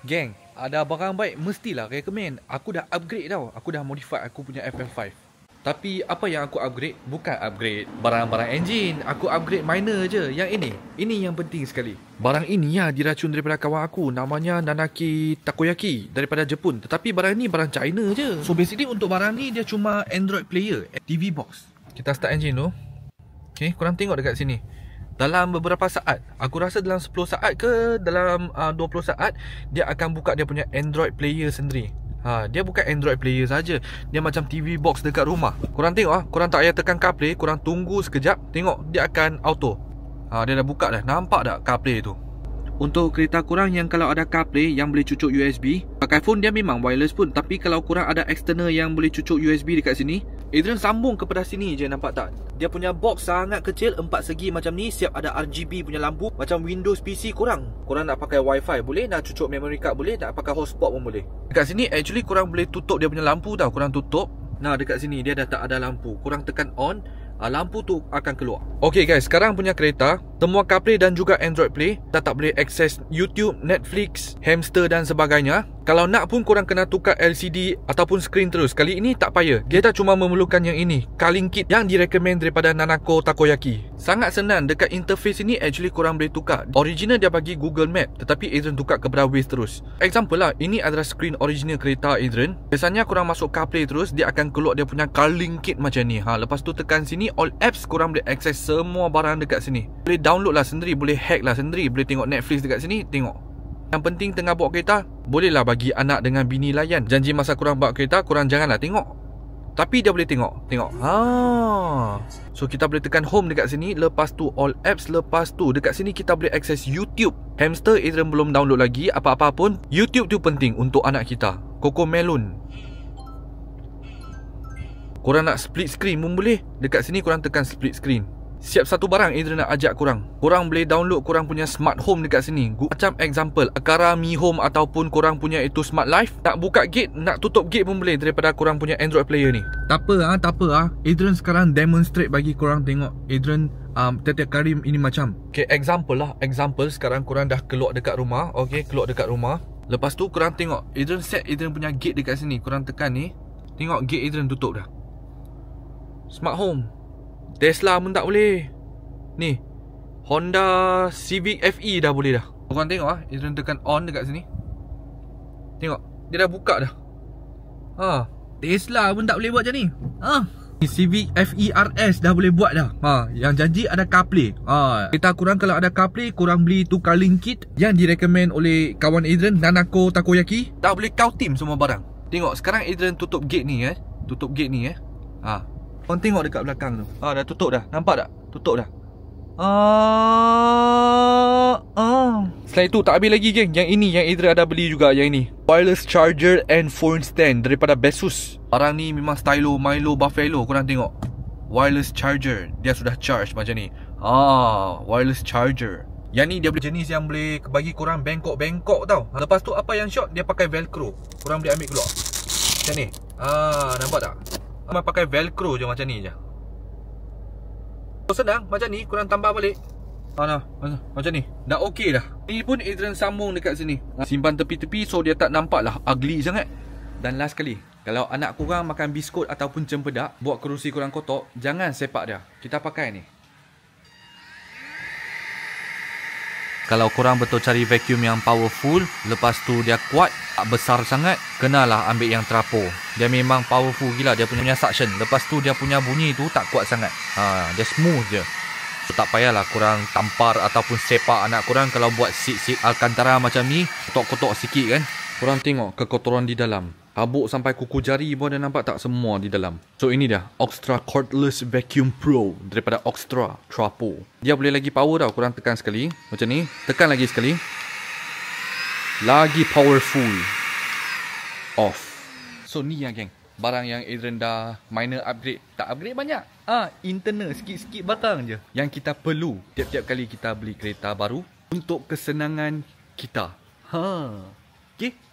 Gang, ada barang baik mestilah recommend. Aku dah upgrade tau. Aku dah modify aku punya fm 5 Tapi apa yang aku upgrade bukan upgrade barang-barang engine. Aku upgrade minor je. Yang ini, ini yang penting sekali. Barang ini ya diracun daripada kawan aku namanya Nanaki Takoyaki daripada Jepun. Tetapi barang ini barang China je. So basically untuk barang ni dia cuma Android player, TV box. Kita start engine tu. Okay, korang tengok dekat sini dalam beberapa saat aku rasa dalam 10 saat ke dalam ah, uh, 20 saat dia akan buka dia punya Android player sendiri ha dia buka Android player saja dia macam TV box dekat rumah korang tengok ah korang tak payah tekan CarPlay korang tunggu sekejap tengok dia akan auto ha dia dah buka dah nampak tak CarPlay tu untuk kereta kurang yang kalau ada CarPlay yang boleh cucuk USB Pakai phone dia memang wireless pun Tapi kalau kurang ada external yang boleh cucuk USB dekat sini Adrian sambung kepada sini je nampak tak Dia punya box sangat kecil Empat segi macam ni Siap ada RGB punya lampu Macam Windows PC kurang. Korang nak pakai Wi-Fi boleh Nak cucuk memory card boleh Nak pakai hotspot pun boleh Dekat sini actually korang boleh tutup dia punya lampu tau Korang tutup Nah dekat sini dia dah tak ada lampu Korang tekan on ah, Lampu tu akan keluar Okay guys, sekarang punya kereta semua CarPlay dan juga Android Play tak tak boleh akses YouTube, Netflix, Hamster dan sebagainya Kalau nak pun korang kena tukar LCD ataupun screen terus Kali ini tak payah Kita cuma memerlukan yang ini Kaling kit yang direkomen daripada Nanako Takoyaki Sangat senang, dekat interface ini actually korang boleh tukar Original dia bagi Google Map Tetapi Adrian tukar kepada Waze terus Example lah, ini adalah screen original kereta Adrian Biasanya korang masuk CarPlay terus Dia akan keluar dia punya kaling kit macam ni ha, Lepas tu tekan sini, all apps korang boleh akses semua barang dekat sini Boleh download lah sendiri Boleh hack lah sendiri Boleh tengok Netflix dekat sini Tengok Yang penting tengah bawa kereta Bolehlah bagi anak dengan bini layan Janji masa kurang bawa kereta Kurang janganlah tengok tapi dia boleh tengok Tengok Ah, So kita boleh tekan home dekat sini Lepas tu all apps Lepas tu dekat sini kita boleh access YouTube Hamster Adrian belum download lagi Apa-apa pun YouTube tu penting untuk anak kita Coco Melon Korang nak split screen pun boleh Dekat sini korang tekan split screen Siap satu barang Adrian nak ajak korang Korang boleh download korang punya smart home dekat sini Macam example Akara Mi Home ataupun korang punya itu smart life Nak buka gate, nak tutup gate pun boleh daripada korang punya Android player ni Tak lah, ah, lah. Adrian sekarang demonstrate bagi korang tengok Adrian um, tiap-tiap kali ini macam Okay example lah Example sekarang korang dah keluar dekat rumah Okay keluar dekat rumah Lepas tu korang tengok Adrian set Adrian punya gate dekat sini Korang tekan ni Tengok gate Adrian tutup dah Smart home Tesla pun tak boleh Ni Honda Civic FE dah boleh dah Korang tengok lah Dia tekan on dekat sini Tengok Dia dah buka dah Ha Tesla pun tak boleh buat macam ni Ha Civic e RS dah boleh buat dah ha, Yang janji ada CarPlay ha. Kita kurang kalau ada CarPlay Kurang beli tu link kit Yang direkomen oleh kawan Adrian Nanako Takoyaki Tak boleh kau tim semua barang Tengok sekarang Adrian tutup gate ni eh Tutup gate ni eh ha, kau tengok dekat belakang tu. Ah dah tutup dah. Nampak tak? Tutup dah. Ah ah. Selain itu tak habis lagi geng. Yang ini yang Idris ada beli juga yang ini. Wireless charger and phone stand daripada Besus. Barang ni memang stylo, Milo, Buffalo. Kau orang tengok. Wireless charger. Dia sudah charge macam ni. Ah, wireless charger. Yang ni dia boleh jenis yang boleh bagi kau kurang bengkok-bengkok tau. Lepas tu apa yang short dia pakai velcro. Kurang boleh ambil keluar. Macam ni. Ah, nampak tak? Cuma pakai velcro je macam ni je So oh, senang macam ni korang tambah balik ah, nah. Macam ni Dah okey dah Ni pun Adrian sambung dekat sini ah, Simpan tepi-tepi so dia tak nampak lah Ugly sangat Dan last kali Kalau anak kurang makan biskut ataupun cempedak Buat kerusi kurang kotor Jangan sepak dia Kita pakai ni Kalau korang betul cari vacuum yang powerful, lepas tu dia kuat, tak besar sangat, kenalah ambil yang trapo. Dia memang powerful gila dia punya suction. Lepas tu dia punya bunyi tu tak kuat sangat. Ha, dia smooth je. So, tak payahlah korang tampar ataupun sepak anak korang kalau buat sit-sit Alcantara macam ni, kotok-kotok sikit kan. Korang tengok kekotoran di dalam. Habuk sampai kuku jari pun ada nampak tak semua di dalam. So ini dia, Oxtra Cordless Vacuum Pro daripada Oxtra Trapo. Dia boleh lagi power tau, kurang tekan sekali. Macam ni, tekan lagi sekali. Lagi powerful. Off. So ni yang geng, barang yang Adrian dah minor upgrade. Tak upgrade banyak. Ah, ha, internal sikit-sikit batang je. Yang kita perlu tiap-tiap kali kita beli kereta baru untuk kesenangan kita. Ha. Okay.